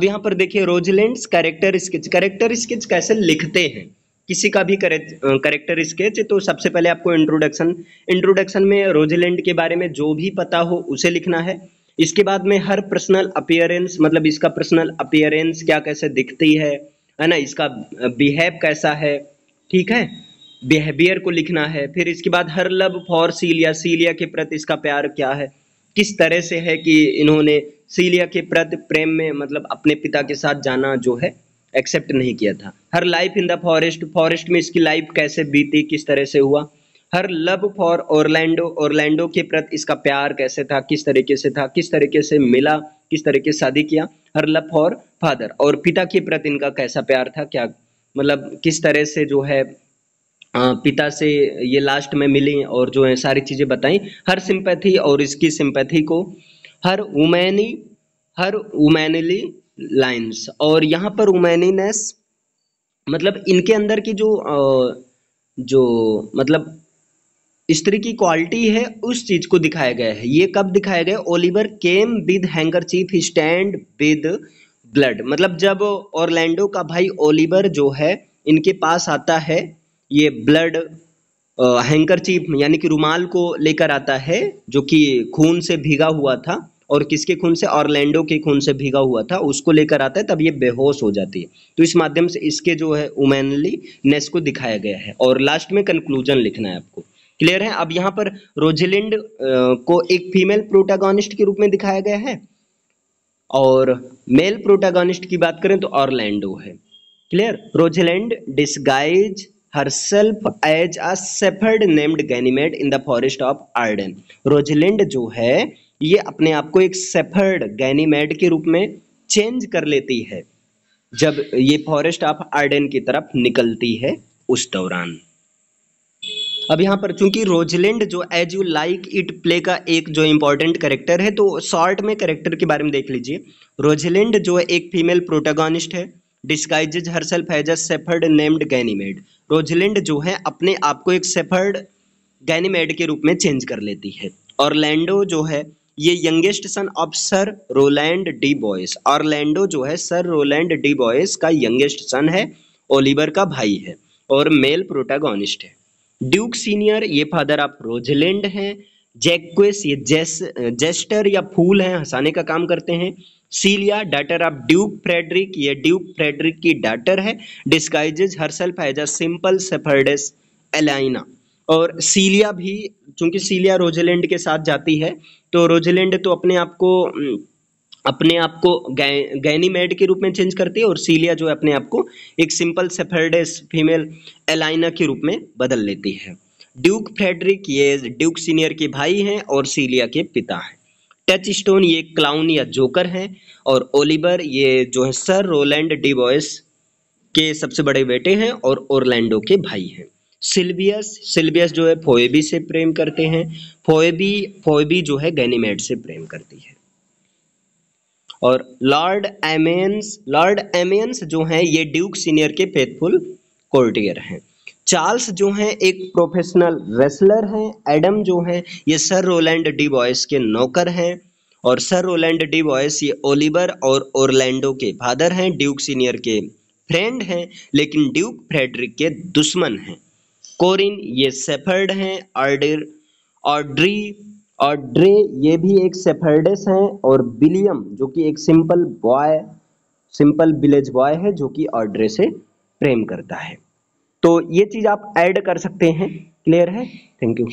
अब यहाँ पर देखिए Rosalind character sketch character sketch कैसे लिखते हैं किसी का भी करेक्टर स्केच तो सबसे पहले आपको इंट्रोडक्शन इंट्रोडक्शन में रोजलैंड के बारे में जो भी पता हो उसे लिखना है इसके बाद में हर पर्सनल अपियरेंस मतलब इसका पर्सनल अपियरेंस क्या कैसे दिखती है है ना इसका बिहेव कैसा है ठीक है बिहेवियर को लिखना है फिर इसके बाद हर लव फॉर सीलिया सीलिया के प्रति इसका प्यार क्या है किस तरह से है कि इन्होंने सीलिया के प्रति प्रेम में मतलब अपने पिता के साथ जाना जो है एक्सेप्ट नहीं किया था her life in the forest forest में इसकी लाइफ कैसे बीती किस तरह से हुआ her love for Orlando Orlando के प्रति इसका प्यार कैसे था किस तरीके से था किस तरीके से मिला किस तरीके से शादी किया हर लव फॉर फादर और पिता के प्रति इनका कैसा प्यार था क्या मतलब किस तरह से जो है पिता से ये लास्ट में मिली और जो है सारी चीज़ें बताई हर सिंपैथी और इसकी सिंपैथी को हर वुमैनी हर वुमैनली लाइन्स और यहाँ पर उमैनीनेस मतलब इनके अंदर की जो जो मतलब स्त्री की क्वालिटी है उस चीज को दिखाया गया है ये कब दिखाया गया Oliver came with hanger chief stand with blood मतलब जब ऑर्लैंडो का भाई ओलिवर जो है इनके पास आता है ये ब्लड हैंकरचीप यानी कि रुमाल को लेकर आता है जो कि खून से भीगा हुआ था और किसके खून से ऑरलैंडो के खून से भीगा हुआ था उसको लेकर आता है तब ये बेहोश हो जाती है तो इस माध्यम से इसके जो है उमैनली नेस को दिखाया गया है और लास्ट में कंक्लूजन लिखना है आपको क्लियर है अब यहाँ पर रोजिलिंड को एक फीमेल प्रोटागोनिस्ट के रूप में दिखाया गया है और मेल प्रोटागोनिस्ट की बात करें तो ऑरलैंडो है clear Rosalind disguise herself as a shepherd named Ganymede in the forest of Arden Rosalind जो है ये अपने आप को एक सेफर्ड गैनीमेड के रूप में चेंज कर लेती है जब ये फॉरेस्ट ऑफ आर्डन की तरफ निकलती है उस दौरान अब यहाँ पर चूंकि रोजलैंड जो as you like it play का एक जो इम्पोर्टेंट करेक्टर है तो शॉर्ट में करेक्टर के बारे में देख लीजिए रोजलैंड जो एक फीमेल प्रोटागोनिस्ट है disguises herself as a shepherd named Ganymede Rosalind जो है अपने आप को एक सेफर्ड गैनीमेड के रूप में चेंज कर लेती है और लैंडो जो है ये youngest son of sir Roland de Boys और लैंडो जो है सर रोलैंड डी बॉयस का यंगेस्ट सन है ओलिवर का भाई है और मेल प्रोटागोनिस्ट है ड्यूक सीनियर ये फादर ऑफ रोजलैंड हैं जैक्वेस ये जेस जेस्टर या फूल हैं हंसाने का काम करते हैं Celia daughter of duke Frederick ये ड्यूक फ्रेडरिक की डाटर है disguises herself as a simple shepherdess Aliena और सीलिया भी चूंकि सीलिया रोजेलैंड के साथ जाती है तो रोजेलैंड तो अपने आप को अपने आप को गै, गैनीमेड के रूप में चेंज करती है और सीलिया जो है अपने आप को एक सिंपल सेफर्डेस फीमेल एलाइना के रूप में बदल लेती है ड्यूक फ्रेडरिक ये ड्यूक सीनियर के भाई हैं और सीलिया के पिता हैं टच स्टोन ये क्लाउन या जोकर है और ओलिवर ये जो है सर रोलैंड बॉयस के सबसे बड़े बेटे हैं और ओरलैंडो के भाई हैं सिल्वियस सिल्वियस जो है फोएबी से प्रेम करते हैं फोएबी फोएबी जो है गैनीमेड से प्रेम करती है और लॉर्ड एमेंस लॉर्ड एमेंस जो है ये ड्यूक सीनियर के फेथफुल कोर्टियर हैं चार्ल्स जो हैं एक प्रोफेशनल रेसलर हैं एडम जो हैं ये सर रोलैंड डी बॉयस के नौकर हैं और सर रोलैंड डी बॉयस ये ओलिवर और ओरलैंडो के फादर हैं ड्यूक सीनियर के फ्रेंड हैं लेकिन ड्यूक फ्रेडरिक के दुश्मन हैं कोरिन ये सेफर्ड हैं आर्डर ऑड्री ऑड्रे ये भी एक सेफर्डेस हैं और विलियम जो कि एक simple boy simple village boy है जो कि ऑड्रे से प्रेम करता है तो ये चीज़ आप ऐड कर सकते हैं क्लियर है थैंक यू